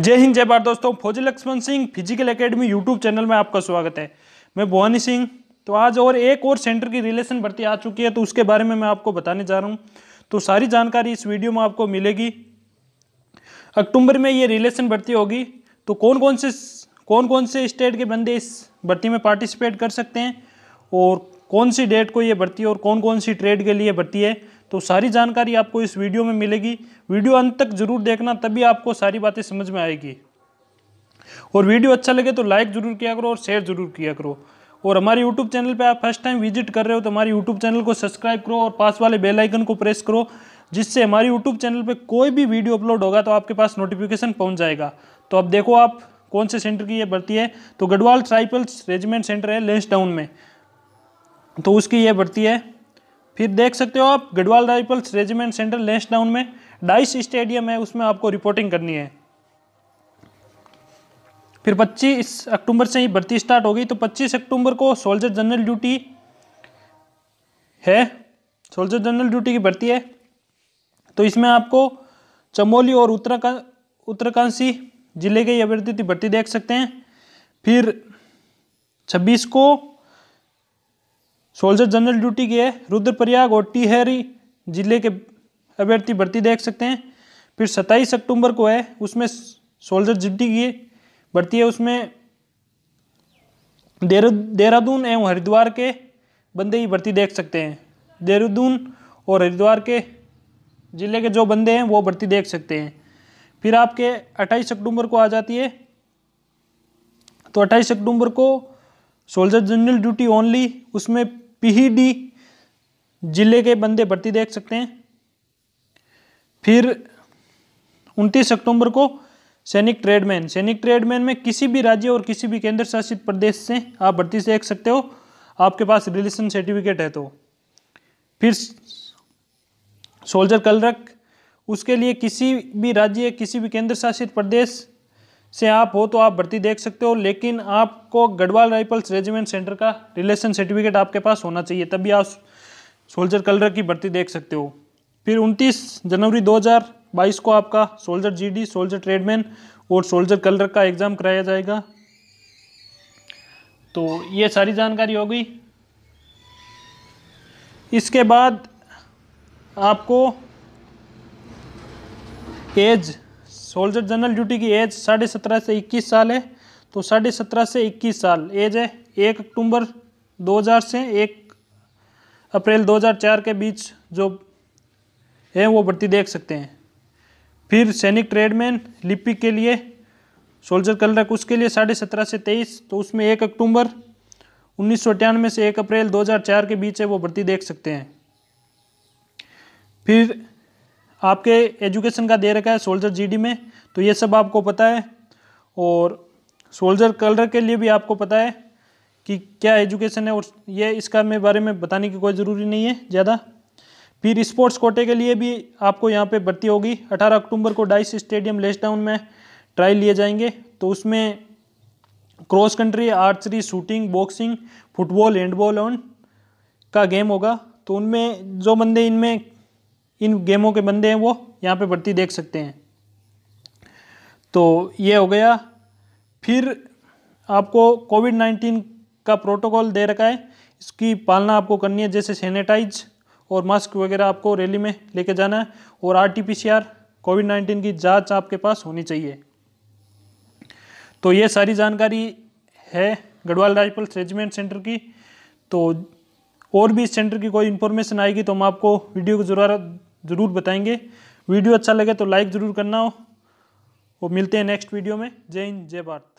जय हिंद जय भारत दोस्तों फौजी Lakshman Singh physical academy YouTube channel में आपका स्वागत है मैं भवानी सिंह तो आज और एक और सेंटर की रिलेशन भर्ती आ चुकी है तो उसके बारे में मैं आपको बताने जा रहा हूँ तो सारी जानकारी इस वीडियो में आपको मिलेगी अक्टूबर में ये रिलेशन भर्ती होगी तो कौन कौन से कौन कौन से स्टेट के बंदे इस भर्ती में पार्टिसिपेट कर सकते हैं और कौन सी डेट को ये भर्ती है और कौन कौन सी ट्रेड के लिए भर्ती है तो सारी जानकारी आपको इस वीडियो में मिलेगी वीडियो अंत तक जरूर देखना तभी आपको सारी बातें समझ में आएगी और वीडियो अच्छा लगे तो लाइक जरूर किया करो और शेयर जरूर किया करो और हमारे YouTube चैनल पे आप फर्स्ट टाइम विजिट कर रहे हो तो हमारे YouTube चैनल को सब्सक्राइब करो और पास वाले बेल आइकन को प्रेस करो जिससे हमारे YouTube चैनल पे कोई भी वीडियो अपलोड होगा तो आपके पास नोटिफिकेशन पहुंच जाएगा तो अब देखो आप कौन से सेंटर की ये भर्ती है तो गढ़वाल ट्राइपल्स रेजिमेंट सेंटर है लेंस टाउन में तो उसकी ये भर्ती है फिर देख सकते हो आप गढ़वाल राइफल्स रेजिमेंट सेंटर लेंस टाउन में डाइस स्टेडियम है उसमें आपको रिपोर्टिंग करनी है फिर 25 अक्टूबर से ही भर्ती स्टार्ट हो गई तो 25 अक्टूबर को सोल्जर जनरल ड्यूटी है सोल्जर जनरल ड्यूटी की भर्ती है तो इसमें आपको चमोली और उत्तराखंड उत्तराकांशी जिले के अभ्यर्थी भर्ती देख सकते हैं फिर 26 को सोल्जर जनरल ड्यूटी की है रुद्रप्रयाग और टिहरी जिले के अभ्यर्थी भर्ती देख सकते हैं फिर सत्ताईस अक्टूबर को है उसमें सोल्जर ड्यूटी की भर्ती है उसमें देहरादून एवं हरिद्वार के बंदे ही भर्ती देख सकते हैं देहरादून और हरिद्वार के ज़िले के जो बंदे हैं वो भर्ती देख सकते हैं फिर आपके 28 अक्टूबर को आ जाती है तो 28 अक्टूबर को सोल्जर जनरल ड्यूटी ओनली उसमें पीहीडी जिले के बंदे भर्ती देख सकते हैं फिर 29 अक्टूबर को सैनिक ट्रेडमैन सैनिक ट्रेडमैन में किसी भी राज्य और किसी भी केंद्र शासित प्रदेश से आप भर्ती देख सकते हो आपके पास रिलेशन सर्टिफिकेट है तो फिर सोल्जर कलरक उसके लिए किसी भी राज्य किसी भी केंद्र शासित प्रदेश से आप हो तो आप भर्ती देख सकते हो लेकिन आपको गढ़वाल राइफल्स रेजिमेंट सेंटर का रिलेशन सर्टिफिकेट आपके पास होना चाहिए तभी आप सोल्जर कलर की भर्ती देख सकते हो फिर 29 जनवरी 2022 को आपका सोल्जर जीडी, सोल्जर ट्रेडमैन और सोल्जर कलर का एग्ज़ाम कराया जाएगा तो ये सारी जानकारी हो गई इसके बाद आपको एज सोल्जर जनरल ड्यूटी की एज साढ़े सत्रह से इक्कीस साल है तो साढ़े सत्रह से इक्कीस साल एज है एक अक्टूबर 2000 से एक अप्रैल 2004 के बीच जो है वो भर्ती देख सकते हैं फिर सैनिक ट्रेडमैन लिपि के लिए सोल्जर कलरक उसके लिए साढ़े सत्रह से तेईस तो उसमें एक अक्टूबर उन्नीस से एक अप्रैल 2004 के बीच है वो भर्ती देख सकते हैं फिर आपके एजुकेशन का दे रखा है सोल्जर जीडी में तो ये सब आपको पता है और सोल्जर कलर के लिए भी आपको पता है कि क्या एजुकेशन है और ये इसका मेरे बारे में बताने की कोई ज़रूरी नहीं है ज़्यादा फिर स्पोर्ट्स कोटे के लिए भी आपको यहाँ पे भर्ती होगी 18 अक्टूबर को डाइस स्टेडियम लेस डाउन में ट्रायल लिए जाएंगे तो उसमें cross country archery shooting boxing football handball ऑन का गेम होगा तो उनमें जो बंदे इनमें इन गेमों के बंदे हैं वो यहाँ पे भर्ती देख सकते हैं तो ये हो गया फिर आपको कोविड नाइन्टीन का प्रोटोकॉल दे रखा है इसकी पालना आपको करनी है जैसे सैनिटाइज और मास्क वगैरह आपको रैली में लेके जाना है और R T P C R covid nineteen की जांच आपके पास होनी चाहिए तो ये सारी जानकारी है गढ़वाल राइफल्स रेजिमेंट सेंटर की तो और भी इस सेंटर की कोई इन्फॉर्मेशन आएगी तो हम आपको वीडियो के जरूर ज़रूर बताएंगे वीडियो अच्छा लगे तो लाइक ज़रूर करना हो और मिलते हैं नेक्स्ट वीडियो में जय हिंद जय भारत